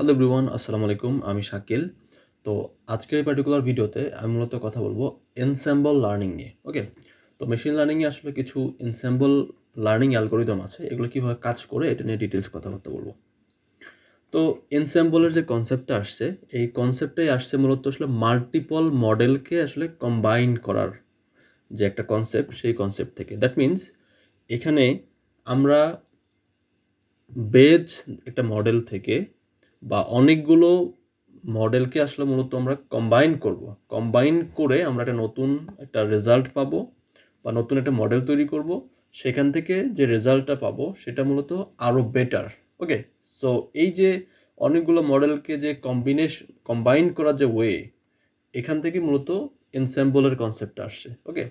hello everyone আসসালামু আলাইকুম আমি শাকিল তো আজকের এই পার্টিকুলার ভিডিওতে আমি মূলত কথা বলবো এনসেম্বল লার্নিং নিয়ে ওকে তো মেশিন লার্নিংয়ে আসলে কিছু এনসেম্বল লার্নিং অ্যালগোরিদম আছে এগুলো কীভাবে কাজ করে এটা নিয়ে ডিটেলস কথাবার্তা বলবো তো এনসেম্বলের যে কনসেপ্টটা আসছে এই কনসেপ্টটাই আসছে মূলত আসলে মাল্টিপল মডেলকে আসলে কম্বাইন করার যে একটা কনসেপ্ট সেই কনসেপ্ট থেকে দ্যাট মিন্স এখানে আমরা বেজ একটা মডেল থেকে বা অনেকগুলো মডেলকে আসলে মূলত আমরা কম্বাইন করব কম্বাইন করে আমরা একটা নতুন একটা রেজাল্ট পাব বা নতুন একটা মডেল তৈরি করব সেখান থেকে যে রেজাল্টটা পাবো সেটা মূলত আরও বেটার ওকে সো এই যে অনেকগুলো মডেলকে যে কম্বিনেশ কম্বাইন করার যে ওয়ে এখান থেকে মূলত এনসেম্বলের কনসেপ্ট আসছে ওকে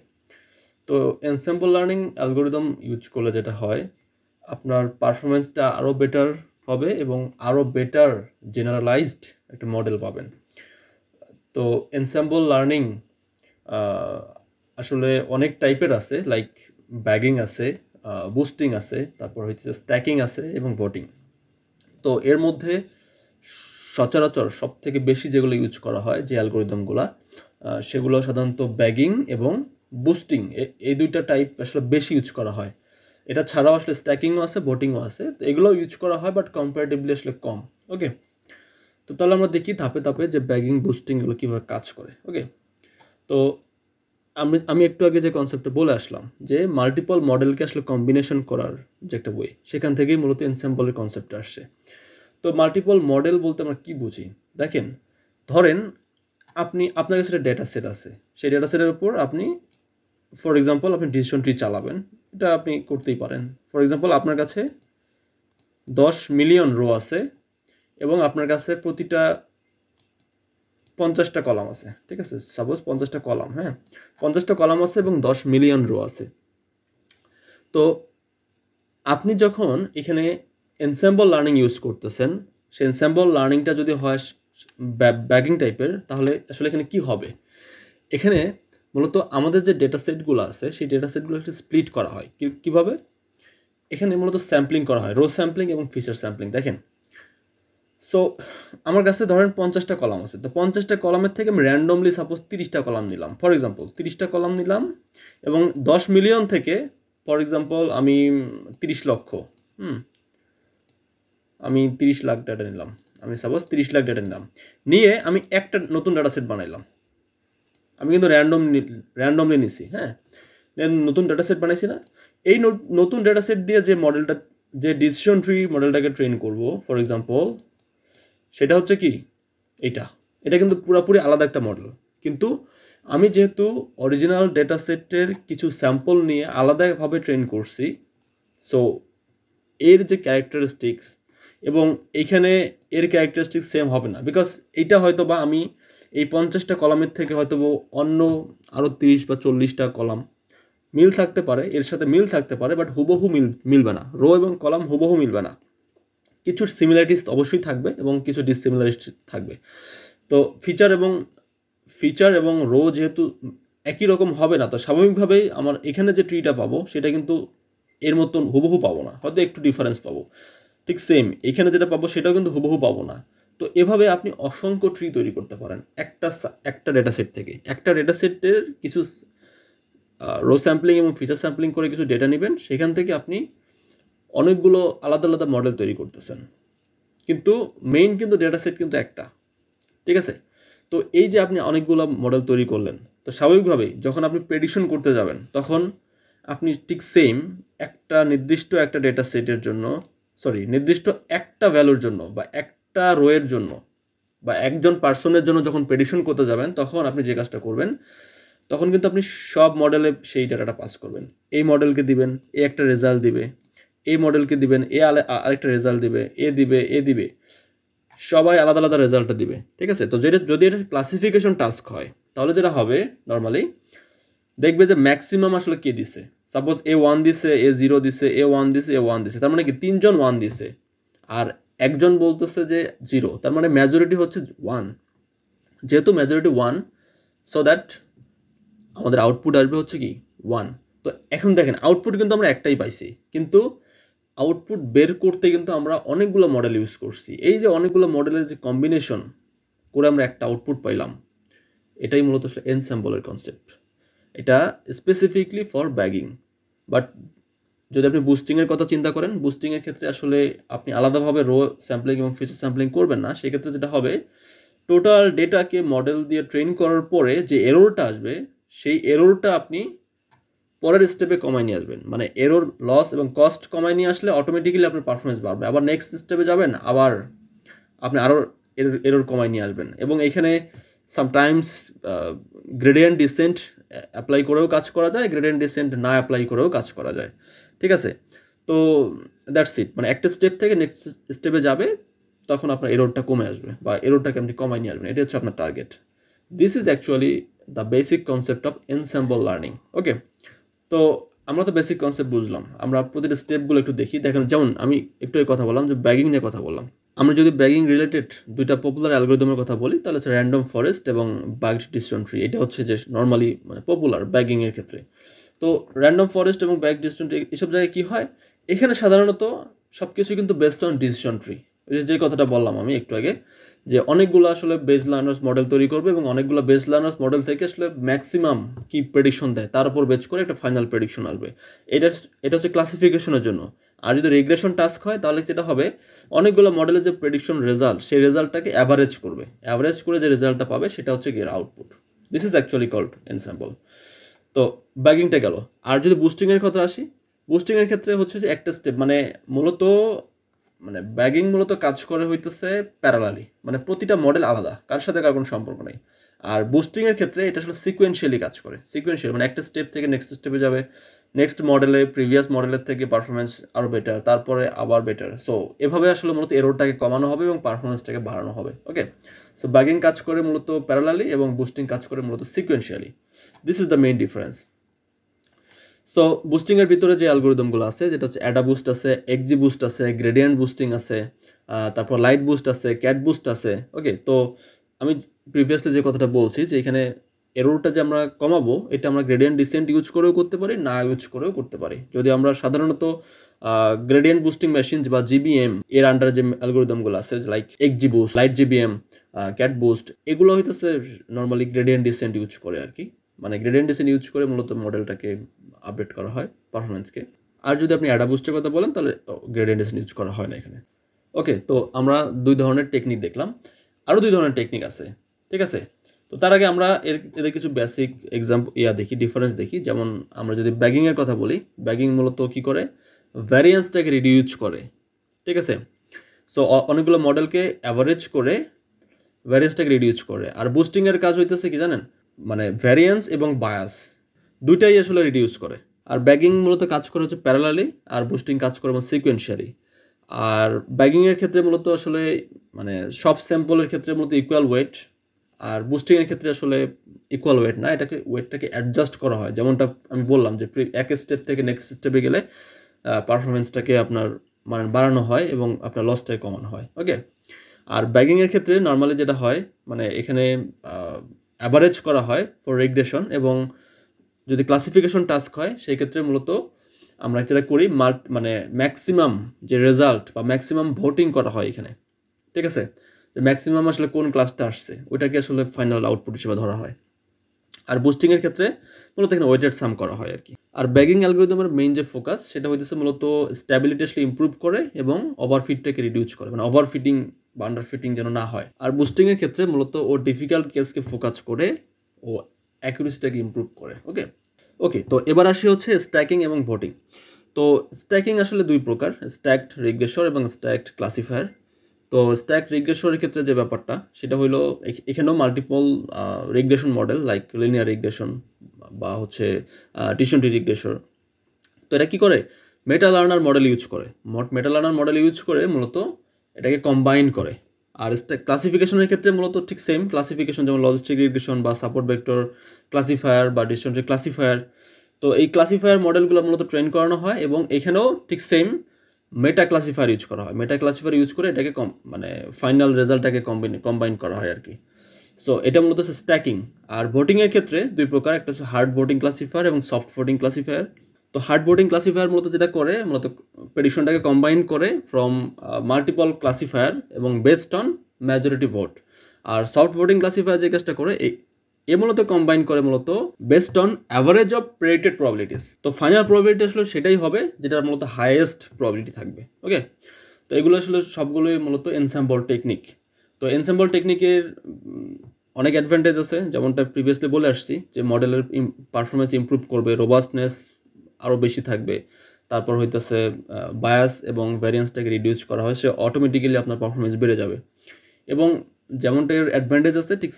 তো এনসেম্বল লার্নিং অ্যালগোরিদম ইউজ করলে যেটা হয় আপনার পারফরমেন্সটা আরও বেটার হবে এবং আরও বেটার জেনারেলাইজড একটা মডেল পাবেন তো এনসাম্বল লার্নিং আসলে অনেক টাইপের আছে লাইক ব্যাগিং আছে বুস্টিং আছে তারপর হচ্ছে স্ট্যাকিং আছে এবং বোটিং তো এর মধ্যে সচরাচর সব থেকে বেশি যেগুলো ইউজ করা হয় যে অ্যালগোরিদমগুলো সেগুলো সাধারণত ব্যাগিং এবং বুস্টিং এই দুইটা টাইপ আসলে বেশি ইউজ করা হয় এটা ছাড়াও আসলে স্ট্যাকিংও আছে বোটিংও আছে তো এগুলো ইউজ করা হয় বাট কম্পারেটিভলি আসলে কম ওকে তো তাহলে আমরা দেখি ধাপে ধাপে যে ব্যাগিং বুস্টিং এগুলো কীভাবে কাজ করে ওকে তো আমি আমি একটু আগে যে কনসেপ্টটা বলে আসলাম যে মাল্টিপল মডেলকে আসলে কম্বিনেশন করার যে একটা বই সেখান থেকেই মূলত এনসেম্বলের কনসেপ্ট আসছে তো মাল্টিপল মডেল বলতে আমরা কী বুঝি দেখেন ধরেন আপনি আপনার কাছে একটা ডেটা সেট আছে সেই ডেটা সেটের উপর আপনি ফর এক্সাম্পল আপনি ডিসিশন ট্রি চালাবেন এটা আপনি করতেই পারেন ফর এক্সাম্পল আপনার কাছে দশ মিলিয়ন রো আছে এবং আপনার কাছে প্রতিটা পঞ্চাশটা কলাম আছে ঠিক আছে সাপোজ পঞ্চাশটা কলাম হ্যাঁ পঞ্চাশটা কলাম আছে এবং দশ মিলিয়ন রো আছে তো আপনি যখন এখানে এনস্যাম্বল লার্নিং ইউজ করতেছেন সেই এনস্যাম্বল লার্নিংটা যদি হয় ব্যাগিং টাইপের তাহলে আসলে এখানে কি হবে এখানে মূলত আমাদের যে ডেটা সেটগুলো আছে সেই ডেটা সেটগুলো একটু স্প্লিট করা হয় কীভাবে এখানে মূলত স্যাম্পলিং করা হয় রো স্যাম্পলিং এবং ফিচার স্যাম্পলিং দেখেন সো আমার কাছে ধরেন পঞ্চাশটা কলাম আছে তো পঞ্চাশটা কলামের থেকে আমি র্যান্ডমলি সাপোজ তিরিশটা কলাম নিলাম ফর এক্সাম্পল তিরিশটা কলাম নিলাম এবং দশ মিলিয়ন থেকে ফর এক্সাম্পল আমি তিরিশ লক্ষ হুম আমি তিরিশ লাখ ডাটা নিলাম আমি সাপোজ তিরিশ লাখ ডাটা নিলাম নিয়ে আমি একটা নতুন ডাটা সেট বানাইলাম আমি কিন্তু র্যান্ডম র্যান্ডমলি নিছি হ্যাঁ দেন নতুন ডেটা সেট বানাইছি না এই নতুন ডেটা সেট দিয়ে যে মডেলটা যে ডিসিশন ট্রি মডেলটাকে ট্রেন করব ফর এক্সাম্পল সেটা হচ্ছে কি এটা এটা কিন্তু পুরাপুরি আলাদা একটা মডেল কিন্তু আমি যেহেতু অরিজিনাল ডেটা সেটের কিছু স্যাম্পল নিয়ে আলাদাভাবে ট্রেন করছি সো এর যে ক্যারেক্টারিস্টিক্স এবং এখানে এর ক্যারেক্টারিস্টিক্স সেম হবে না বিকজ এটা হয়তো বা আমি এই পঞ্চাশটা কলামের থেকে হয়তো অন্য আরও তিরিশ বা চল্লিশটা কলাম মিল থাকতে পারে এর সাথে মিল থাকতে পারে বাট হুবহু মিল মিলবে না রো এবং কলাম হুবহু মিলবে না কিছু সিমিলারিটিস অবশ্যই থাকবে এবং কিছু ডিসিমিলারিটি থাকবে তো ফিচার এবং ফিচার এবং রো যেহেতু একই রকম হবে না তো স্বাভাবিকভাবেই আমার এখানে যে ট্রিটা পাবো সেটা কিন্তু এর মতন হুবহু পাবো না হয়তো একটু ডিফারেন্স পাবো ঠিক সেম এখানে যেটা পাবো সেটাও কিন্তু হুবহু পাবো না তো এভাবে আপনি অসংখ্য ট্রি তৈরি করতে পারেন একটা একটা ডেটা সেট থেকে একটা ডেটা সেটের কিছু রো স্যাম্পলিং এবং ফিচার স্যাম্পলিং করে কিছু ডেটা নেবেন সেখান থেকে আপনি অনেকগুলো আলাদা আলাদা মডেল তৈরি করতেছেন কিন্তু মেইন কিন্তু ডেটা সেট কিন্তু একটা ঠিক আছে তো এই যে আপনি অনেকগুলো মডেল তৈরি করলেন তো স্বাভাবিকভাবেই যখন আপনি প্রেডিকশন করতে যাবেন তখন আপনি ঠিক সেম একটা নির্দিষ্ট একটা ডেটা সেটের জন্য সরি নির্দিষ্ট একটা ভ্যালুর জন্য বা এক একটা রোয়ের জন্য বা একজন পার্সনের জন্য যখন প্রেডিশন করতে যাবেন তখন আপনি যে কাজটা করবেন তখন কিন্তু আপনি সব মডেলে সেই ডাটাটা পাস করবেন এই মডেলকে দিবেন এ একটা রেজাল্ট দিবে এই মডেলকে দিবেন এ আরেকটা রেজাল্ট দিবে এ দিবে এ দিবে সবাই আলাদা আলাদা রেজাল্টটা দিবে ঠিক আছে তো যেটা যদি এটা ক্লাসিফিকেশন টাস্ক হয় তাহলে যেটা হবে নর্মালি দেখবে যে ম্যাক্সিমাম আসলে কে দিছে সাপোজ এ ওয়ান দিছে এ জিরো দিছে এ ওয়ান দিছে এ ওয়ান দিছে তার মানে কি তিনজন ওয়ান দিছে আর একজন বলতেছে যে জিরো তার মানে মেজরিটি হচ্ছে ওয়ান যেহেতু মেজরিটি ওয়ান সো দ্যাট আমাদের আউটপুট আসবে হচ্ছে কি ওয়ান তো এখন দেখেন আউটপুট কিন্তু আমরা একটাই পাইছি কিন্তু আউটপুট বের করতে কিন্তু আমরা অনেকগুলো মডেল ইউজ করছি এই যে অনেকগুলো মডেলের যে কম্বিনেশন করে আমরা একটা আউটপুট পাইলাম এটাই মূলত আসলে এনস্যাম্বলের কনসেপ্ট এটা স্পেসিফিকলি ফর ব্যাগিং বাট যদি আপনি বুস্টিংয়ের কথা চিন্তা করেন বুস্টিংয়ের ক্ষেত্রে আসলে আপনি আলাদাভাবে রো স্যাম্পলিং এবং ফিচার স্যাম্পলিং করবেন না সেক্ষেত্রে যেটা হবে টোটাল ডেটাকে মডেল দিয়ে ট্রেন করার পরে যে এরোরটা আসবে সেই এরোরটা আপনি পরের স্টেপে কমাই নিয়ে আসবেন মানে এরোর লস এবং কস্ট কমায় নিয়ে আসলে অটোমেটিক্যালি আপনার পারফরমেন্স বাড়বে আবার নেক্সট স্টেপে যাবেন আবার আপনি আরও এরোর কমায় নিয়ে আসবেন এবং এখানে সামটাইমস গ্রেডিয়েন্ট ডিসেন্ট অ্যাপ্লাই করেও কাজ করা যায় গ্রেডিয়েন্ট ডিসেন্ট না অ্যাপ্লাই করেও কাজ করা যায় ঠিক আছে তো দ্যাটস ইট মানে একটা স্টেপ থেকে নেক্সট স্টেপে যাবে তখন আপনার এরোডটা কমে আসবে বা এরোডটাকে আপনি কমাই নিয়ে আসবেন এটা হচ্ছে আপনার target this is actually the basic concept of ensemble learning okay তো আমরা তো বেসিক কনসেপ্ট বুঝলাম আমরা প্রতিটা স্টেপগুলো একটু দেখি দেখেন যেমন আমি একটু কথা বললাম যে ব্যাগিং নিয়ে কথা বললাম আমরা যদি ব্যাগিং রিলেটেড দুইটা পপুলার অ্যালগোরিদমের কথা বলি তাহলে হচ্ছে র্যান্ডম ফরেস্ট এবং বাগ ডিসিশন ট্রি এটা হচ্ছে যে নর্মালি মানে পপুলার ব্যাগিংয়ের ক্ষেত্রে তো র্যান্ডম ফরেস্ট এবং ব্যাক ডিস্টেন্ট এসব জায়গায় কী হয় এখানে সাধারণত সব কিছু কিন্তু বেস্ট অন ডিসিশন ট্রি যে কথাটা বললাম আমি একটু আগে যে অনেকগুলো আসলে বেস লার্নার্স মডেল তৈরি করবে এবং অনেকগুলো বেস লার্নার্স মডেল থেকে আসলে ম্যাক্সিমাম কি প্রেডিকশন দেয় তার উপর বেচ করে একটা ফাইনাল প্রেডিকশন আসবে এটা এটা হচ্ছে ক্লাসিফিকেশনের জন্য আর যদি রেগ্রেশন টাস্ক হয় তাহলে যেটা হবে অনেকগুলো মডেলের যে প্রেডিকশন রেজাল্ট সেই রেজাল্টটাকে অ্যাভারেজ করবে অ্যাভারেজ করে যে রেজাল্টটা পাবে সেটা হচ্ছে গিয়ে output this is actually called ensemble তো ব্যাগিংটা গেল আর যদি বুস্টিংয়ের কথা আসি বুস্টিংয়ের ক্ষেত্রে হচ্ছে যে একটা স্টেপ মানে মূলত মানে ব্যাগিং মূলত কাজ করে হইতেছে প্যারালালি মানে প্রতিটা মডেল আলাদা কার সাথে কার কোনো সম্পর্ক নেই আর বুস্টিংয়ের ক্ষেত্রে এটা আসলে সিকুয়েন্সিয়ালি কাজ করে সিকোয়েন্সিয়াল মানে একটা স্টেপ থেকে নেক্সট স্টেপে যাবে নেক্সট মডেলে প্রিভিয়াস মডেলের থেকে পারফরমেন্স আরও বেটার তারপরে আবার বেটার সো এভাবে আসলে মূলত এরোরটাকে কমানো হবে এবং পারফরমেন্সটাকে বাড়ানো হবে ওকে সো ব্যাগিং কাজ করে মূলত প্যারালালি এবং বুস্টিং কাজ করে মূলত sequentially this is the main difference so বুস্টিংয়ের ভিতরে যে অ্যালগোরিদমগুলো আছে যেটা হচ্ছে অ্যাডা বুস্ট আছে এক্সি বুস্ট আছে গ্রেডিয়েন্ট বুস্টিং আছে তারপর লাইট বুস্ট আছে ক্যাট বুস্ট আছে ওকে তো আমি প্রিভিয়াসলি যে কথাটা বলছি যে এখানে এরোরটা যে আমরা কমাবো এটা আমরা গ্রেডিয়েন্ট ডিসেন্ট ইউজ করেও করতে পারি না ইউজ করেও করতে পারি যদি আমরা সাধারণত গ্রেডিয়েন্ট বুস্টিং মেশিন বা জিবিএম এর আন্ডার যে অ্যালগোরিদমগুলো আছে like XGBoost LightGBM CatBoost এগুলো হইতেছে নর্মালি গ্রেডিয়েন্ট ডিসেন্ট ইউজ করে আর কি মানে গ্রেডেন্ট ইউজ করে মূলত মডেলটাকে আপডেট করা হয় পারফরমেন্সকে আর যদি আপনি অ্যাডা বুস্টের কথা বলেন তাহলে গ্রেডেন্ট ডিসেন্ট ইউজ করা হয় না এখানে ওকে তো আমরা দুই ধরনের টেকনিক দেখলাম আরও দুই ধরনের টেকনিক আছে ঠিক আছে তো তার আগে আমরা এর এদের কিছু বেসিক এক্সাম্পল ইয়া দেখি ডিফারেন্স দেখি যেমন আমরা যদি ব্যাগিংয়ের কথা বলি ব্যাগিং মূলত কী করে ভ্যারিয়েন্সটাকে রিডিউজ করে ঠিক আছে সো অনেকগুলো মডেলকে অ্যাভারেজ করে ভ্যারিয়েন্সটাকে রিডিউজ করে আর বুস্টিংয়ের কাজ হইতেছে কি জানেন মানে ভ্যারিয়েন্স এবং বায়াস দুইটাই আসলে রিডিউস করে আর ব্যাগিং মূলত কাজ করে হচ্ছে প্যারালালি আর বুস্টিং কাজ করে এবং সিকোয়েন্সিয়ালি আর ব্যাগিংয়ের ক্ষেত্রে মূলত আসলে মানে সব স্যাম্পলের ক্ষেত্রে মূলত ইকুয়াল ওয়েট আর বুস্টিংয়ের ক্ষেত্রে আসলে ইকুয়াল ওয়েট না এটাকে ওয়েটটাকে অ্যাডজাস্ট করা হয় যেমনটা আমি বললাম যে এক স্টেপ থেকে নেক্সট স্টেপে গেলে পারফরমেন্সটাকে আপনার মানে বাড়ানো হয় এবং আপনার লসটাকে কমানো হয় ওকে আর ব্যাগিংয়ের ক্ষেত্রে নর্মালি যেটা হয় মানে এখানে অ্যাভারেজ করা হয় ফর রেগ্রেশন এবং যদি ক্লাসিফিকেশন টাস্ক হয় সেই ক্ষেত্রে মূলত আমরা যেটা করি মাল্ট মানে ম্যাক্সিমাম যে রেজাল্ট বা ম্যাক্সিমাম ভোটিং করা হয় এখানে ঠিক আছে যে ম্যাক্সিমাম আসলে কোন ক্লাসটা আসছে ওইটাকে আসলে ফাইনাল আউটপুট হিসেবে ধরা হয় আর বুস্টিংয়ের ক্ষেত্রে মূলত এখানে ওয়েটেড সাম করা হয় আর কি আর ব্যাগিং অ্যালগোরিদমের মেইন যে ফোকাস সেটা হইতেছে মূলত স্ট্যাবিলিটি আসলে ইম্প্রুভ করে এবং ওভারফিটটাকে রিডিউস করে মানে ওভারফিটিং বা আন্ডারফিটিং যেন না হয় আর বুস্টিংয়ের ক্ষেত্রে মূলত ও ডিফিকাল্ট কেসকে ফোকাস করে ও অ্যাকুরেসিটাকে ইম্প্রুভ করে ওকে ওকে তো এবার আসি হচ্ছে স্ট্যাকিং এবং ভোটিং তো স্ট্যাকিং আসলে দুই প্রকার স্ট্যাকড রেগ্রেসর এবং স্ট্যাকড ক্লাসিফায়ার তো স্ট্যাক রিগ্রেশনের ক্ষেত্রে যে ব্যাপারটা সেটা হলো এখানেও multiple regression model like linear regression বা হচ্ছে টিউশনটি রিগ্রেশন তো এটা কী করে মেটা লার্নার মডেল ইউজ করে মেটা লার্নার মডেল ইউজ করে মূলত এটাকে কম্বাইন করে আর ক্লাসিফিকেশনের ক্ষেত্রে মূলত ঠিক সেম ক্লাসিফিকেশন যেমন লজিস্টিক রিগ্রেশন বা সাপোর্ট ভেক্টর ক্লাসিফায়ার বা ডিস্টেন্ট ক্লাসিফায়ার তো এই ক্লাসিফায়ার মডেলগুলো মূলত ট্রেন করানো হয় এবং এখানেও ঠিক সেম মেটা ক্লাসিফায়ার ইউজ করা হয় মেটা ক্লাসিফায়ার ইউজ করে এটাকে কম মানে ফাইনাল রেজাল্টটাকে কম্বিন কম্বাইন করা হয় আর কি সো এটা মূলত হচ্ছে স্ট্যাকিং আর ভোটিংয়ের ক্ষেত্রে দুই প্রকার একটা হচ্ছে হার্ড ভোটিং ক্লাসিফায়ার এবং সফট ভোটিং ক্লাসিফায়ার তো হার্ড ভোটিং ক্লাসিফায়ার মূলত যেটা করে মূলত পেডিশনটাকে কম্বাইন করে ফ্রম মাল্টিপল ক্লাসিফায়ার এবং বেসড অন মেজরিটি ভোট আর সফট ভোটিং ক্লাসিফায়ার যে কাজটা করে এ মূলত কম্বাইন করে মূলত based on average of predicted probabilities তো ফাইনাল প্রবলিটি আসলে সেটাই হবে যেটার মূলত হাইয়েস্ট প্রবলিটি থাকবে ওকে তো এগুলো আসলে সবগুলোই মূলত এনস্যাম্বল টেকনিক তো এনস্যাম্বল টেকনিকের অনেক অ্যাডভান্টেজ আছে যেমনটা প্রিভিয়াসলি বলে আসছি যে মডেলের পারফরমেন্স ইম্প্রুভ করবে রোবাস্টনেস আরও বেশি থাকবে তারপর হইতেছে বায়াস এবং ভ্যারিয়েন্সটাকে রিডিউস করা হয় সে অটোমেটিক্যালি আপনার পারফরমেন্স বেড়ে যাবে এবং যেমনটা এর অ্যাডভান্টেজ আছে ঠিক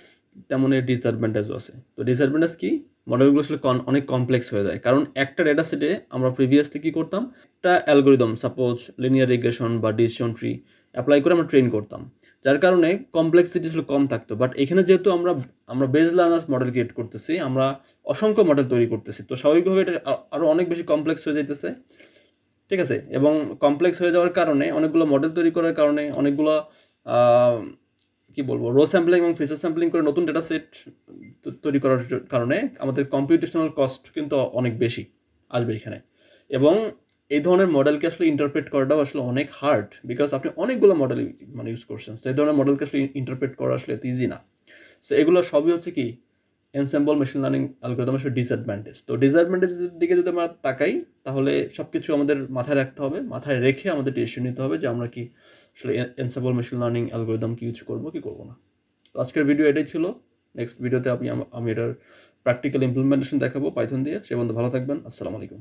তেমন এর ডিসঅ্যাডভান্টেজও আছে তো ডিসঅ্যাডভান্টেজ কি মডেলগুলো আসলে অনেক কমপ্লেক্স হয়ে যায় কারণ একটা ডেটা সেটে আমরা প্রিভিয়াসলি কী করতাম একটা অ্যালগোরিদম সাপোজ লিনিয়ার রিগ্রেশন বা ডিসিশন ট্রি অ্যাপ্লাই করে আমরা ট্রেন করতাম যার কারণে কমপ্লেক্সিটি ছিল কম থাকতো বাট এখানে যেহেতু আমরা আমরা বেজ লার্নার্স মডেল ক্রিয়েট করতেছি আমরা অসংখ্য মডেল তৈরি করতেছি তো স্বাভাবিকভাবে এটা আরও অনেক বেশি কমপ্লেক্স হয়ে যাইতেছে ঠিক আছে এবং কমপ্লেক্স হয়ে যাওয়ার কারণে অনেকগুলো মডেল তৈরি করার কারণে অনেকগুলো কি বলবো রো স্যাম্পলিং এবং ফিচার স্যাম্পলিং করে নতুন ডেটা সেট তৈরি করার কারণে আমাদের কম্পিউটেশনাল কস্ট কিন্তু অনেক বেশি আসবে এখানে এবং এই ধরনের মডেলকে আসলে ইন্টারপ্রেট করাটাও আসলে অনেক হার্ড বিকজ আপনি অনেকগুলো মডেল মানে ইউজ করছেন তো এই ধরনের মডেলকে আসলে ইন্টারপ্রেট করা আসলে ইজি না সো এগুলো সবই হচ্ছে কি এনসেম্বল মেশিন লার্নিং অ্যালগোরিদম সব ডিসঅ্যাডভান্টেজ তো ডিসঅ্যাডভান্টেজের দিকে যদি আমরা তাকাই তাহলে সব কিছু আমাদের মাথায় রাখতে হবে মাথায় রেখে আমাদের ডিসিশন নিতে হবে যে আমরা কি আসলে এনসেম্বল মেশিন লার্নিং অ্যালগোরিদম কি ইউজ করবো কি করবো না তো আজকের ভিডিও এটাই ছিল নেক্সট ভিডিওতে আমি আমি এটার প্র্যাকটিক্যাল ইমপ্লিমেন্টেশন দেখাবো পাইথন দিয়ে সে বন্ধু ভালো থাকবেন আসসালামু আলাইকুম